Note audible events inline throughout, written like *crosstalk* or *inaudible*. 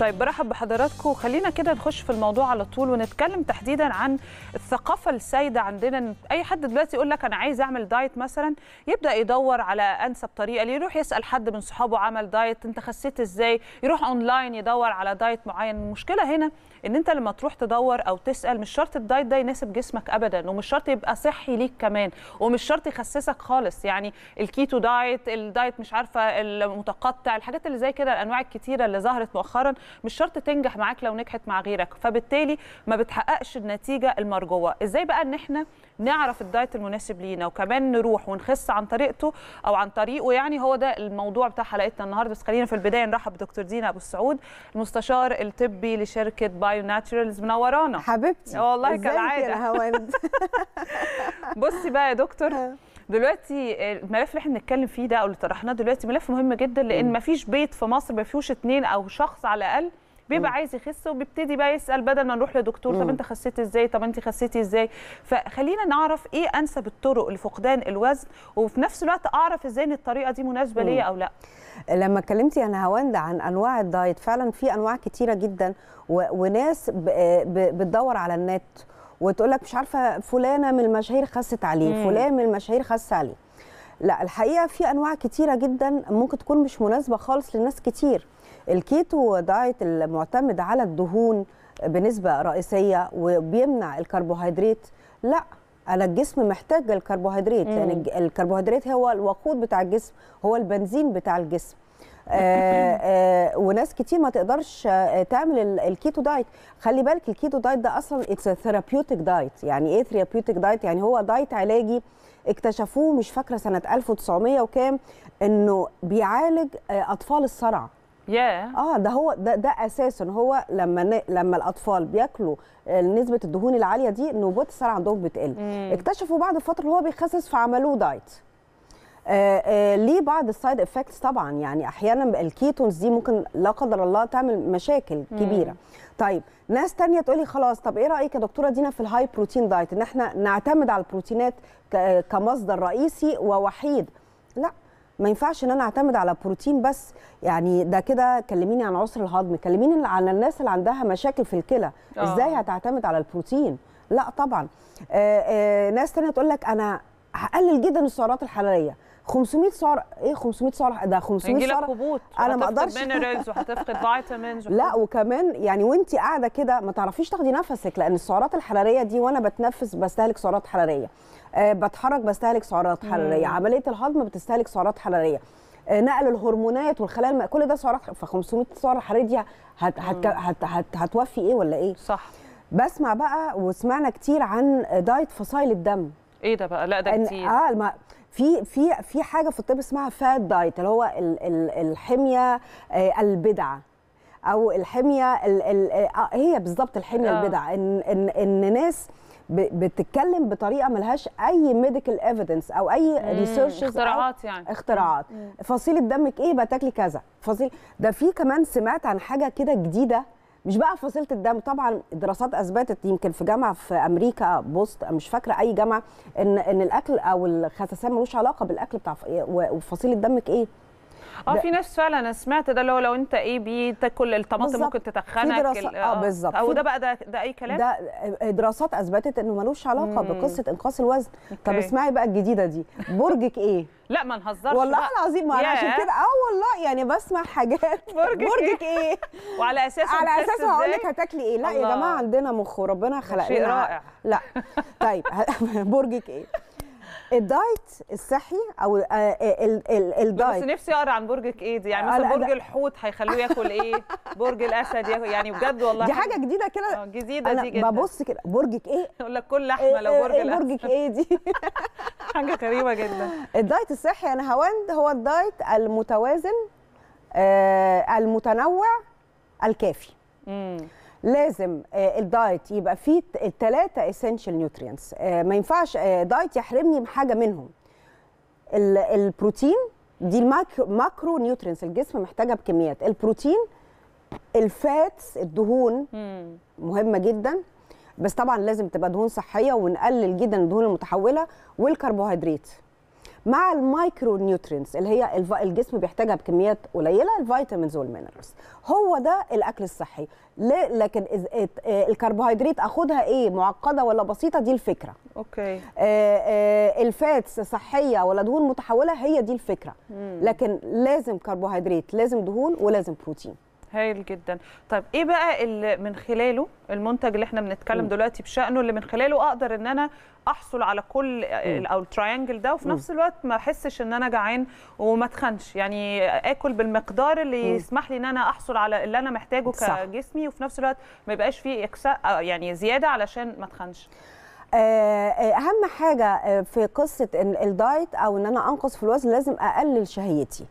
طيب برحب بحضراتكم خلينا كده نخش في الموضوع على طول ونتكلم تحديدا عن الثقافه السائده عندنا اي حد دلوقتي يقول لك انا عايز اعمل دايت مثلا يبدا يدور على انسب طريقه ليه يروح يسال حد من صحابه عمل دايت انت خسيت ازاي يروح اونلاين يدور على دايت معين المشكله هنا ان انت لما تروح تدور او تسال مش شرط الدايت ده يناسب جسمك ابدا ومش شرط يبقى صحي ليك كمان ومش شرط يخسسك خالص يعني الكيتو دايت الدايت مش عارفه المتقطع الحاجات اللي زي كده الانواع الكتيره اللي ظهرت مؤخرا مش شرط تنجح معاك لو نجحت مع غيرك فبالتالي ما بتحققش النتيجه المرجوه ازاي بقى ان احنا نعرف الدايت المناسب لينا وكمان نروح ونخس عن طريقته او عن طريقه يعني هو ده الموضوع بتاع حلقتنا النهارده بس خلينا في البدايه نرحب بدكتور دينا ابو السعود المستشار الطبي لشركه باي بايو ناتشرالز منورانا حبيبتي والله كالعاده *laughs* بصي بقى يا دكتور آه. دلوقتي الملف اللي احنا بنتكلم فيه ده او اللي طرحناه دلوقتي ملف مهم جدا لان مفيش بيت في مصر ما فيهوش اتنين او شخص على الاقل بيبقى عايز يخس وبيبتدي بقى يسال بدل ما نروح لدكتور طب انت خسيتي ازاي طب انت خسيتي ازاي فخلينا نعرف ايه انسب الطرق لفقدان الوزن وفي نفس الوقت اعرف ازاي ان الطريقه دي مناسبه ليا او لا لما اتكلمتي انا هواندا عن انواع الدايت فعلا في انواع كتيره جدا وناس بتدور على النت وتقول لك مش عارفه فلانه من المشاهير خست عليه فلان من المشاهير خس عليه لا الحقيقه في انواع كتيره جدا ممكن تكون مش مناسبه خالص لناس كتير الكيتو دايت المعتمد على الدهون بنسبه رئيسيه وبيمنع الكربوهيدرات لا انا الجسم محتاج الكربوهيدرات لان يعني الكربوهيدرات هو الوقود بتاع الجسم هو البنزين بتاع الجسم آآ *laughs* آآ آه، آه، وناس كتير ما تقدرش آه، تعمل الكيتو دايت خلي بالك الكيتو دايت ده اصلا اتس ثيرابيوتيك دايت يعني ايه ثيرابيوتيك دايت يعني هو دايت علاجي اكتشفوه مش فاكره سنه 1900 وكام انه بيعالج اطفال الصرع yeah. اه ده هو ده ده اساسا هو لما ن... لما الاطفال بياكلوا آه، نسبه الدهون العاليه دي نبوات الصلع عندهم بتقل mm. اكتشفوا بعد فتره اللي هو بيخسس فعملوه دايت آه آه ليه بعض السايد افكتس طبعا يعني احيانا الكيتونز دي ممكن لا قدر الله تعمل مشاكل كبيره طيب ناس تانية تقولي خلاص طب ايه رايك يا دكتوره دينا في الهاي بروتين دايت ان احنا نعتمد على البروتينات كمصدر رئيسي ووحيد لا ما ينفعش ان انا اعتمد على بروتين بس يعني ده كده كلميني عن عسر الهضم كلميني عن الناس اللي عندها مشاكل في الكلى آه. ازاي هتعتمد على البروتين لا طبعا آآ آه، آآ آه، ناس تانية تقول لك انا هقلل جدا السعرات الحراريه 500 سعر ايه 500 سعر ده 500 سعر هبوط انا ما اقدرش مينرالز وهتفقد فيتامينز *laughs* لا وكمان يعني وانت قاعده كده ما تعرفيش تاخدي نفسك لان السعرات الحراريه دي وانا بتنفس بستهلك سعرات حراريه آه، بتحرك بستهلك سعرات حراريه عمليه الهضم بتستهلك سعرات حراريه آه، نقل الهرمونات والخلايا كل ده سعرات ف 500 سعره حراريه دي هت هت هت هت هتوفي ايه ولا ايه؟ صح بسمع بقى وسمعنا كتير عن دايت فصائل الدم ايه ده بقى؟ لا ده كتير اه ما في في في حاجه في الطب اسمها فات دايت اللي هو ال ال الحميه آه، البدعه او الحميه ال ال هي بالظبط الحميه آه. البدعه ان ان ان ناس بتتكلم بطريقه ملهاش اي ميديكال ايفيدنس او اي ريسيرش اختراعات يعني اختراعات فصيله دمك ايه بتاكلي كذا فصيل ده في كمان سمعت عن حاجه كده جديده مش بقى فصيله الدم طبعا دراسات اثبتت يمكن في جامعه في امريكا بوست مش فاكره اي جامعه ان ان الاكل او الخساسان ملوش علاقه بالاكل بتاع وفصيله دمك ايه اه في ناس فعلا انا سمعت ده اللي هو لو انت ايه بي تاكل الطماطم ممكن تتخنك دراسات آه،, اه بالظبط او ده بقى ده, ده اي كلام ده آه، دراسات اثبتت انه ملوش علاقه مم. بقصه انقاص الوزن مكي. طب اسمعي بقى الجديده دي برجك ايه *laughs* لا ما نهزرش والله العظيم ما انا عشان كده اه والله يعني بسمع حاجات برجك, *laughs* برجك ايه, إيه؟ *laughs* وعلى اساسه على اساسه هقول لك هتاكلي ايه لا الله. يا جماعه عندنا مخ وربنا خلقنا شيء رائع لا طيب برجك ايه الدايت الصحي او الدايت بس نفسي اقرا عن برجك ايه دي يعني مثلا برج الحوت هيخلوه ياكل ايه برج الاسد ياكل يعني بجد والله دي حاجه جديده كده اه جديده دي جدا ببص كده برجك ايه اقول لك كل لحمه إيه، لو برج إيه، إيه، الاسد برجك ايه دي *laughs* حاجه غريبه جدا الدايت الصحي انا هوند هو الدايت المتوازن آه المتنوع الكافي امم لازم آه، الدايت يبقى فيه الثلاثه اسينشال نيوترينتس ما ينفعش آه، دايت يحرمني من حاجه منهم البروتين دي الماكرو ماكرو نيوترينتس الجسم محتاجها بكميات البروتين الفاتس الدهون مهمه جدا بس طبعا لازم تبقى دهون صحيه ونقلل جدا الدهون المتحوله والكربوهيدرات مع المايكرو نيوترينز اللي هي الجسم بيحتاجها بكميات قليله الفيتامينز والمينرالز هو ده الاكل الصحي لكن آه، الكربوهيدرات اخدها ايه معقده ولا بسيطه دي الفكره اوكي آه، آه، الفاتس صحيه ولا دهون متحوله هي دي الفكره مم. لكن لازم كربوهيدرات لازم دهون ولازم بروتين هايل جدا طب ايه بقى اللي من خلاله المنتج اللي احنا بنتكلم دلوقتي بشأنه اللي من خلاله اقدر ان انا احصل على كل او التراينجل ده وفي نفس الوقت ما احسش ان انا جعان وما اتخنش يعني اكل بالمقدار اللي يسمح لي ان انا احصل على اللي انا محتاجه صح. كجسمي وفي نفس الوقت ما يبقاش فيه اكساء آه، يعني زياده علشان ما اتخنش آه، آه، اهم حاجه في قصه الدايت او ان انا انقص في الوزن لازم اقلل شهيتي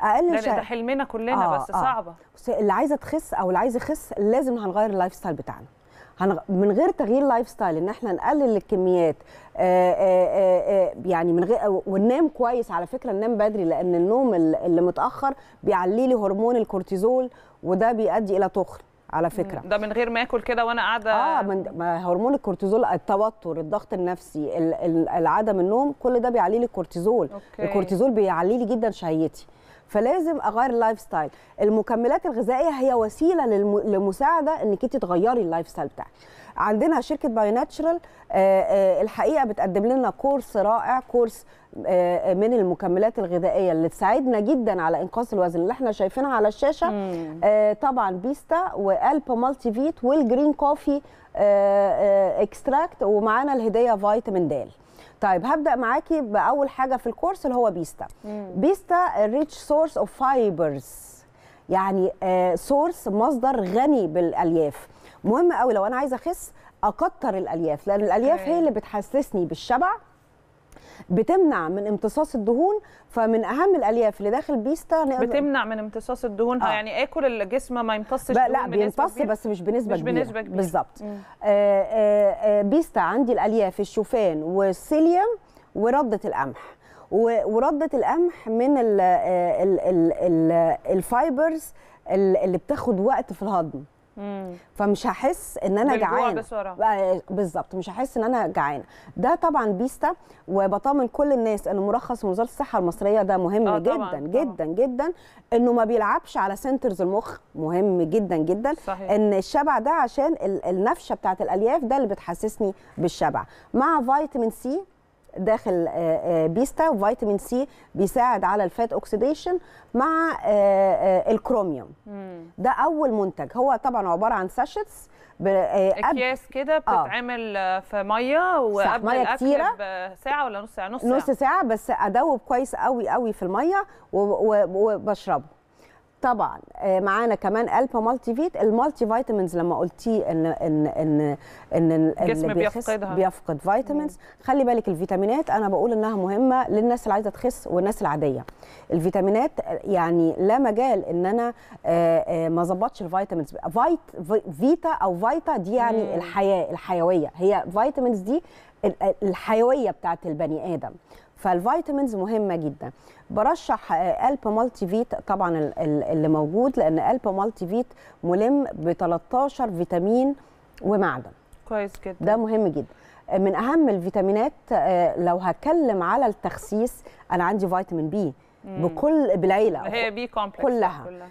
اقل شيء ده حلمنا كلنا آه بس آه. صعبه اللي عايزه تخس او اللي عايز يخس لازم هنغير اللايف ستايل بتاعنا من غير تغيير لايف ستايل ان احنا نقلل الكميات آآ آه، آآ آه، آه، يعني من غير وننام كويس على فكره ننام بدري لان النوم اللي متاخر بيعلي لي هرمون الكورتيزول وده بيؤدي الى تخن على فكره ده من غير ما اكل كده وانا قاعده اه من ما هرمون الكورتيزول التوتر الضغط النفسي عدم النوم كل ده بيعلي لي الكورتيزول أوكي. الكورتيزول بيعلي لي جدا شهيتي فلازم اغير اللايف ستايل المكملات الغذائيه هي وسيله لمساعده انك انت تغيري اللايف ستايل بتاعك عندنا شركه باي آه، ناتشرال آه، الحقيقه بتقدم لنا كورس رائع كورس آه، من المكملات الغذائيه اللي تساعدنا جدا على انقاص الوزن اللي احنا شايفينها على الشاشه طبعا بيستا والب مالتي فيت والجرين كوفي اكستراكت ومعانا الهديه فيتامين د طيب هبدا معاكي باول حاجه في الكورس اللي هو بيستا مم. بيستا ريتش سورس اوف فايبرز يعني سورس آه، مصدر غني بالالياف مهم قوي لو انا عايزه اخس اكتر الالياف لان الالياف هي اللي بتحسسني بالشبع بتمنع من امتصاص الدهون فمن اهم الالياف اللي داخل بيستا نقدر بتمنع من امتصاص الدهون آه. يعني اكل الجسم ما يمتصش لا بيمتص بس مش بنسبه مش كبيره, بنسبة كبيرة. بالظبط آه، آه، آه، بيستا عندي الالياف الشوفان والسيليوم ورده القمح ورده القمح من الفايبرز اللي بتاخد وقت في الهضم فمش هحس ان انا جعانه بالظبط مش هحس ان انا جعانه ده طبعا بيستا وبطمن كل الناس ان مرخص من وزاره الصحه المصريه ده مهم آه جدا طبعًا. جدا طبعًا. جدا انه ما بيلعبش على سنترز المخ مهم جدا جدا صحيح. ان الشبع ده عشان النفشه بتاعه الالياف ده اللي بتحسسني بالشبع مع فيتامين سي داخل آه، آه، بيستا وفيتامين سي بيساعد على الفات اوكسيديشن مع آه، الكروميوم ده اول منتج هو طبعا عباره عن ساشيتس اكياس كده بتتعمل آه. في ميه وقبل ميه كتيره بساعه ولا نص ساعه نص ساعه نص ساعه بس ادوب كويس قوي قوي في الميه وبشربه طبعا آه، معانا كمان الفا مالتي فيت المالتي فيتامينز لما قلتي ان ان ان ان الجسم بيفقدها بيفقد فيتامينز خلي بالك الفيتامينات انا بقول انها مهمه للناس اللي عايزه تخس والناس العاديه الفيتامينات يعني لا مجال ان انا آه، آه، ما ظبطش الفيتامينز فايت فيتا او فايتا دي يعني الحياه الحيويه هي فيتامينز دي الحيويه بتاعت البني ادم فالفيتامينز مهمه جدا برشح آه، الب مالتي فيت طبعا اللي موجود لان الب مالتي فيت ملم ب 13 فيتامين ومعدن كويس جدا ده مهم جدا من اهم الفيتامينات آه، لو هتكلم على التخسيس انا عندي فيتامين بي بكل بالعيله هي بي كومبلكس كلها. كلها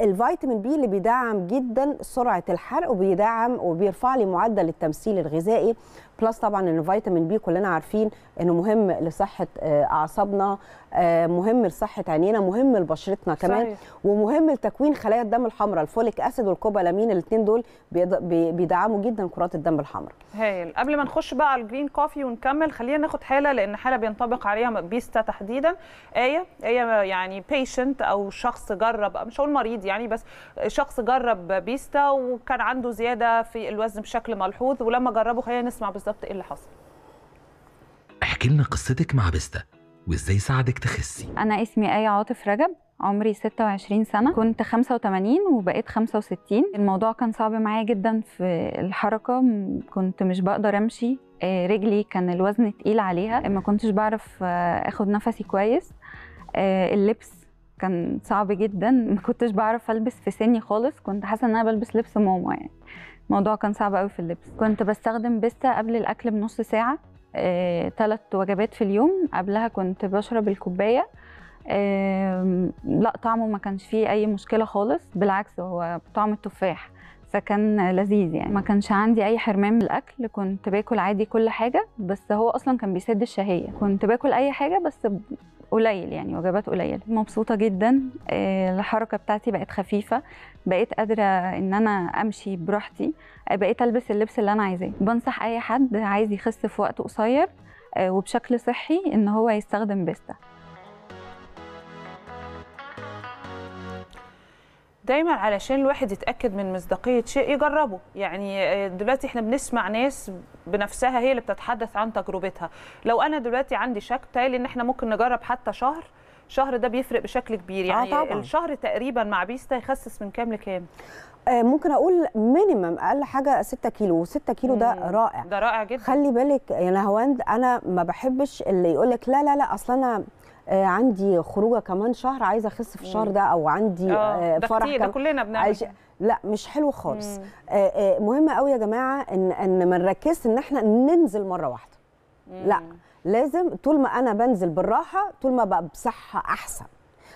الفيتامين بي اللي بيدعم جدا سرعه الحرق وبيدعم وبيرفع لي معدل التمثيل الغذائي بلس طبعا ان فيتامين بي كلنا عارفين انه مهم لصحه آه، اعصابنا آه، مهم لصحه عينينا مهم لبشرتنا كمان صحيح. ومهم لتكوين خلايا الدم الحمراء الفوليك اسيد والكوبالامين الاثنين دول بيدعموا جدا كرات الدم الحمراء هايل قبل ما نخش بقى على الجرين كوفي ونكمل خلينا ناخد حاله لان حاله بينطبق عليها بيستا تحديدا ايه ايه يعني بيشنت او شخص جرب مش هقول مريض يعني بس شخص جرب بيستا وكان عنده زياده في الوزن بشكل ملحوظ ولما جربه خلينا نسمع بالظبط ايه اللي حصل احكي لنا قصتك مع بيستا وإزاي ساعدك تخسي أنا اسمي آية عاطف رجب عمري 26 سنة كنت 85 وبقيت 65 الموضوع كان صعب معايا جدا في الحركة كنت مش بقدر أمشي آه، رجلي كان الوزن تقيل عليها ما كنتش بعرف آه، أخد نفسي كويس آه، اللبس كان صعب جدا ما كنتش بعرف البس في سني خالص كنت حاسه ان انا بلبس لبس ماما يعني الموضوع كان صعب قوي في اللبس كنت بستخدم بيستا قبل الاكل بنص ساعه ثلاث آه، وجبات في اليوم قبلها كنت بشرب الكوبايه لا طعمه ما كانش فيه اي مشكله خالص بالعكس هو طعم التفاح فكان لذيذ يعني ما كانش عندي اي حرمان من الاكل كنت باكل عادي كل حاجه بس هو اصلا كان بيسد الشهيه كنت باكل اي حاجه بس قليل يعني وجبات قليل مبسوطه جدا آه، الحركه بتاعتي بقت خفيفه بقيت قادره ان انا امشي براحتي آه، بقيت البس اللبس اللي انا عايزاه بنصح اي حد عايز يخس في وقت قصير آه، وبشكل صحي ان هو يستخدم بيستا دايما علشان الواحد يتاكد من مصداقيه شيء يجربه يعني آه، دلوقتي احنا بنسمع ناس بنفسها هي اللي بتتحدث عن تجربتها لو انا دلوقتي عندي شك تالي ان احنا ممكن نجرب حتى شهر شهر ده بيفرق بشكل كبير آه، يعني آه طبعا. الشهر تقريبا مع بيستا يخسس من كام لكام آه، ممكن اقول مينيمم اقل حاجه 6 كيلو و6 كيلو ده رائع ده رائع جدا خلي بالك يا يعني نهواند انا ما بحبش اللي يقول لك لا لا لا اصل انا آه، عندي خروجه كمان شهر عايزه اخس في الشهر ده او عندي آه, آه، ده فرح ده كلنا بنعمل عايش... لا مش حلو خالص آه، مهم قوي يا جماعه ان ان ما نركزش ان احنا ننزل مره واحده مم. لا لازم طول ما انا بنزل بالراحه طول ما بقى بصحه احسن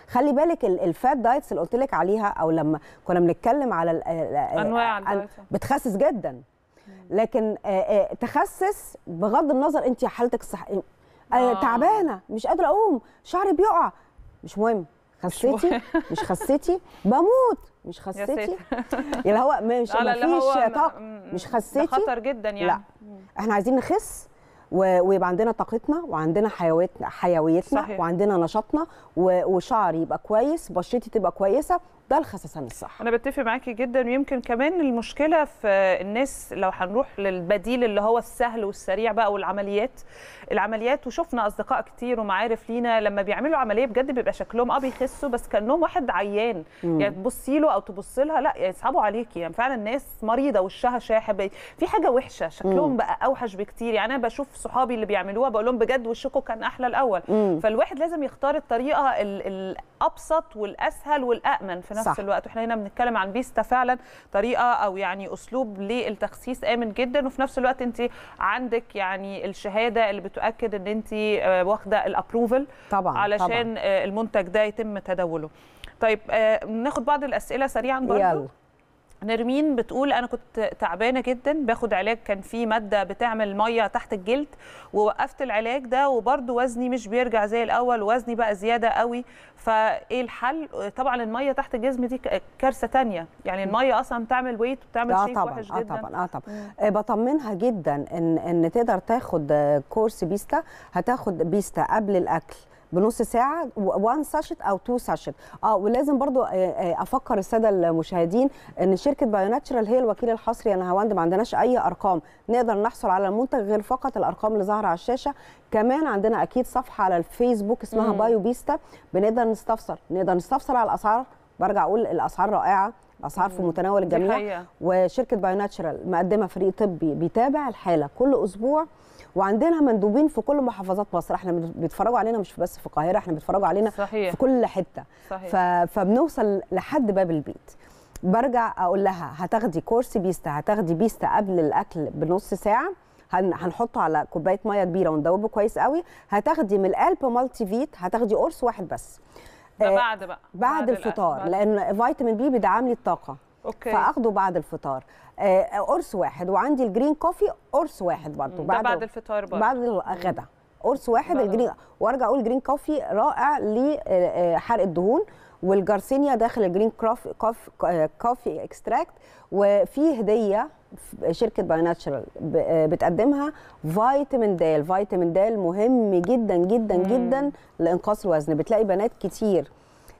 خلي بالك الفات دايتس اللي قلت لك عليها او لما كنا بنتكلم على انواع بتخسس جدا لكن تخسس بغض النظر انت حالتك الصحيه آه. آه. تعبانه مش قادره اقوم شعري بيقع مش مهم خسيتي *laughs* مش خسيتي بموت مش خستي اللي *laughs* هو مش لا مفيش طاقه مش خسيتي خطر جدا يعني لا احنا عايزين نخس ويبقى عندنا طاقتنا وعندنا حيويتنا حيويتنا صحيح. وعندنا نشاطنا وشعري يبقى كويس بشرتي تبقى كويسه ده الخسسان الصح انا بتفق معاكي جدا ويمكن كمان المشكله في الناس لو هنروح للبديل اللي هو السهل والسريع بقى والعمليات العمليات وشفنا اصدقاء كتير ومعارف لينا لما بيعملوا عمليه بجد بيبقى شكلهم اه بيخسوا بس كانهم واحد عيان مم. يعني تبصي له او تبصي لها لا يصعبوا عليكي يعني فعلا الناس مريضه وشها شاحب في حاجه وحشه شكلهم مم. بقى اوحش بكتير يعني انا بشوف صحابي اللي بيعملوها بقول لهم بجد وشكم كان احلى الاول مم. فالواحد لازم يختار الطريقه الابسط والاسهل والامن في نفس صح. الوقت واحنا هنا بنتكلم عن بيستا فعلا طريقه او يعني اسلوب للتخسيس امن جدا وفي نفس الوقت انت عندك يعني الشهاده اللي بتاكد ان انت آه، واخده الابروفل طبعا علشان طبعا. آه، المنتج ده يتم تداوله طيب آه، ناخد بعض الاسئله سريعا برضو يلا. نرمين بتقول انا كنت تعبانه جدا باخد علاج كان في ماده بتعمل ميه تحت الجلد ووقفت العلاج ده وبرده وزني مش بيرجع زي الاول وزني بقى زياده قوي فايه الحل طبعا الميه تحت الجسم دي كارثه ثانيه يعني الميه اصلا بتعمل ويت وبتعمل شيء آه وحش آه جدا اه طبعا اه طبعا آه بطمنها جدا ان ان تقدر تاخد كورس بيستا هتاخد بيستا قبل الاكل بنص ساعه وان ساشت او تو ساشت اه ولازم برضو آه، آه، افكر الساده المشاهدين ان شركه بايوناتشرال هي الوكيل الحصري انا هواند ما عندناش اي ارقام نقدر نحصل على المنتج غير فقط الارقام اللي ظاهره على الشاشه كمان عندنا اكيد صفحه على الفيسبوك اسمها مم. بايو بيستا بنقدر نستفسر نقدر نستفسر على الاسعار برجع اقول الاسعار رائعه اسعار في متناول الجميع وشركه بايو ناتشرال مقدمه فريق طبي بيتابع الحاله كل اسبوع وعندنا مندوبين في كل محافظات مصر احنا بيتفرجوا علينا مش بس في القاهره احنا بيتفرجوا علينا صحيح. في كل حته صحيح. ف... فبنوصل لحد باب البيت برجع اقول لها هتاخدي كورس بيستا هتاخدي بيستا قبل الاكل بنص ساعه هنحطه على كوبايه ميه كبيره وندوبه كويس قوي هتاخدي من القلب مالتي فيت هتاخدي قرص واحد بس ده آه، بعد بقى بعد, بعد الفطار بعد. لان فيتامين بي بيدعم لي الطاقه اوكي فاخده بعد الفطار آه، قرص واحد وعندي الجرين كوفي قرص واحد برضه بعد بعد الفطار برضه بعد الغدا قرص واحد بقى. الجرين وارجع اقول جرين كوفي رائع لحرق آه، الدهون والجارسينيا داخل الجرين كوفي كوفي اكستراكت وفي هديه شركه باي آه، ناتشرال بتقدمها فيتامين د الفيتامين د مهم جدا جدا مم. جدا لانقاص الوزن بتلاقي بنات كتير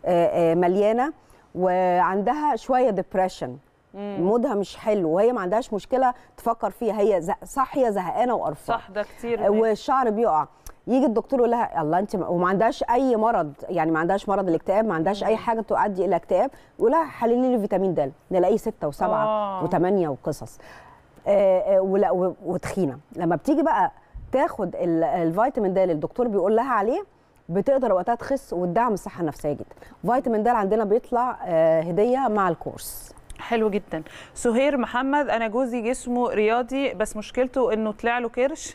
آه، آه، مليانه وعندها شويه ديبريشن مودها مش حلو وهي ما عندهاش مشكله تفكر فيها هي صاحيه زهقانه وقرفانه صح ده كتير والشعر بيقع يجي الدكتور يقول لها الله انت وما عندهاش اي مرض يعني ما عندهاش مرض الاكتئاب ما عندهاش اي حاجه تؤدي الى اكتئاب يقول لها حللي لي فيتامين د نلاقيه 6 و7 و8 وقصص آه، آه، ولا وتخينه لما بتيجي بقى تاخد الفيتامين د اللي الدكتور بيقول لها عليه بتقدر وقتها تخس وتدعم الصحه النفسيه جدا فيتامين د عندنا بيطلع آه، هديه مع الكورس حلو جدا سهير محمد انا جوزي جسمه رياضي بس مشكلته انه طلع له كرش *laughs*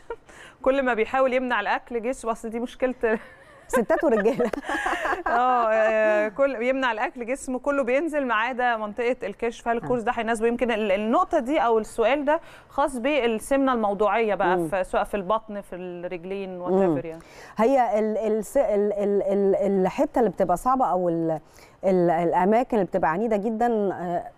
كل ما بيحاول يمنع الاكل جيش اصل دي مشكله *laughs* ستات ورجاله آه،, اه كل يمنع الاكل جسمه كله بينزل ما عدا منطقه الكشف هل الكورس آه. ده هيناسبه يمكن النقطه دي او السؤال ده خاص بالسمنه الموضوعيه بقى في سواء في البطن في الرجلين وات يعني هي ال ال ال ال ال الحته اللي بتبقى صعبه او ال ال الاماكن اللي بتبقى عنيده جدا آه،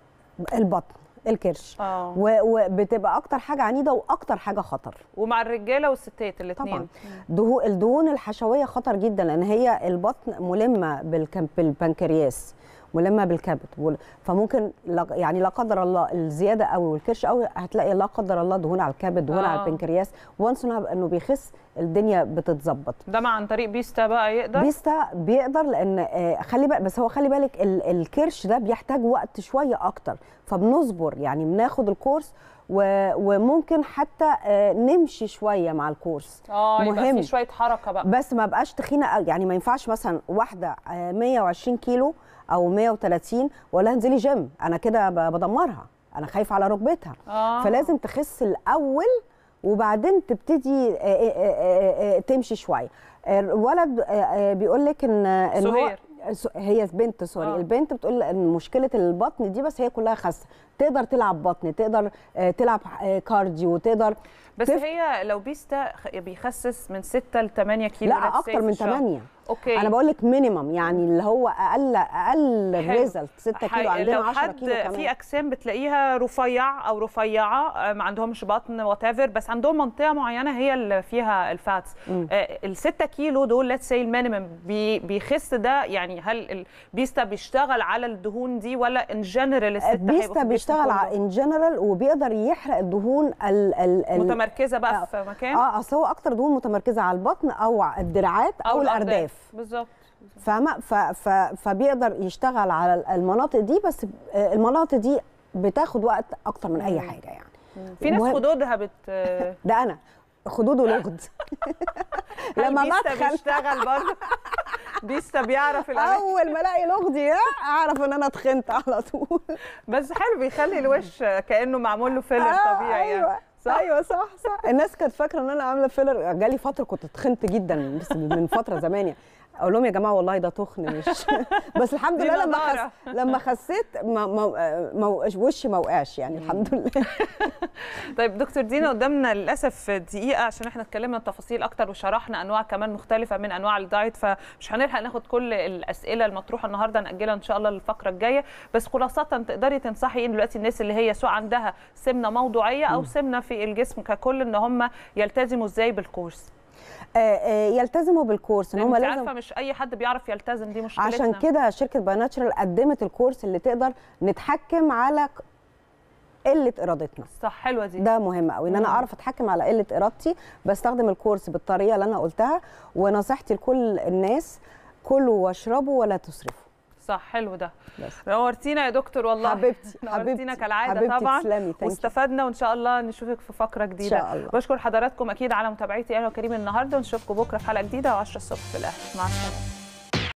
البطن الكرش آه. وبتبقى اكتر حاجه عنيده واكتر حاجه خطر ومع الرجاله والستات الاثنين طبعا الدهون الحشويه خطر جدا لان هي البطن ملمه بالبنكرياس ملمه بالكبد فممكن يعني لا قدر الله الزياده قوي والكرش قوي هتلاقي لا قدر الله دهون على الكبد دهون آه. على البنكرياس وانس انه بيخس الدنيا بتتظبط ده مع عن طريق بيستا بقى يقدر بيستا بيقدر لان آه، خلي بالك بس هو خلي بالك الكرش ده بيحتاج وقت شويه اكتر فبنصبر يعني بناخد الكورس وممكن حتى آه، نمشي شويه مع الكورس اه يبقى مهم في شويه حركه بقى بس ما بقاش تخينه يعني ما ينفعش مثلا واحده 120 آه، كيلو او 130 ولا انزلي جيم انا كده بدمرها انا خايفه على ركبتها آه. فلازم تخس الاول وبعدين تبتدي تمشي شويه الولد بيقول لك ان ان هي بنت سوري آه. البنت بتقول ان مشكله البطن دي بس هي كلها خاسه تقدر تلعب بطن تقدر تلعب كارديو تقدر بس تف... هي لو بيستا بيخسس من 6 ل 8 كيلو لا اكتر من 8 اوكي انا بقول لك مينيمم يعني اللي هو اقل اقل ريزلت 6 كيلو عندنا 10 كيلو كمان في اجسام بتلاقيها رفيع او رفيعه آه، ما عندهمش بطن وات بس عندهم منطقه معينه هي اللي فيها الفاتس آه، ال 6 كيلو دول ليتس سي المينيمم بيخس ده يعني هل البيستا بيشتغل على الدهون دي ولا ان جنرال الست البيستا بيشتغل على ان جنرال وبيقدر يحرق الدهون ال ال المتمركزه بقى آه. في مكان اه اصل هو اكتر دهون متمركزه على البطن او الدراعات او, أو الارداف بالظبط فاهمه فبيقدر يشتغل على المناطق دي بس آه، المناطق دي بتاخد وقت اكتر من اي حاجه يعني في ناس خدودها بت *laughs* ده انا خدود ولغد *laughs* لما بدخل بيشتغل برضه *laughs* بيستا بيعرف الاماكن اول ما الاقي لغدي اعرف ان انا اتخنت على طول بس حلو بيخلي الوش كانه معمول له فيلر آه، طبيعي يعني. أيوة. يعني صح ايوه صح صح الناس كانت فاكره ان انا عامله فيلر جالي فتره كنت تخنت جدا بس من فتره زمان يعني اقول لهم يا جماعه والله ده تخن مش *laughs* بس الحمد لله لما خس... لما خسيت ما ما وشي ما وقعش يعني الحمد لله *laughs* طيب دكتور دينا قدامنا للاسف دقيقه عشان احنا اتكلمنا تفاصيل اكتر وشرحنا انواع كمان مختلفه من انواع الدايت فمش هنلحق ناخد كل الاسئله المطروحه النهارده ناجلها ان شاء الله للفقره الجايه بس خلاصه تقدري تنصحي ان دلوقتي الناس اللي هي سواء عندها سمنه موضوعيه او سمنه في الجسم ككل ان هم يلتزموا ازاي بالكورس آه، آه، يلتزموا بالكورس ان هم لازم عارفه مش اي حد بيعرف يلتزم دي مشكلتنا عشان كده شركه بايناتشرال قدمت الكورس اللي تقدر نتحكم على قله ارادتنا صح حلوه دي ده مهم قوي ان انا اعرف اتحكم على قله ارادتي بستخدم الكورس بالطريقه اللي انا قلتها ونصيحتي لكل الناس كلوا واشربوا ولا تسرفوا صح حلو ده نورتينا يا دكتور والله حبيبتي نورتينا كالعاده حبيبتي طبعا تسلمي. واستفدنا وان شاء الله نشوفك في فقره جديده إن شاء الله. بشكر حضراتكم اكيد على متابعتي انا وكريم النهارده ونشوفكم بكره في حلقه جديده و10 الصبح في الاهلي مع السلامه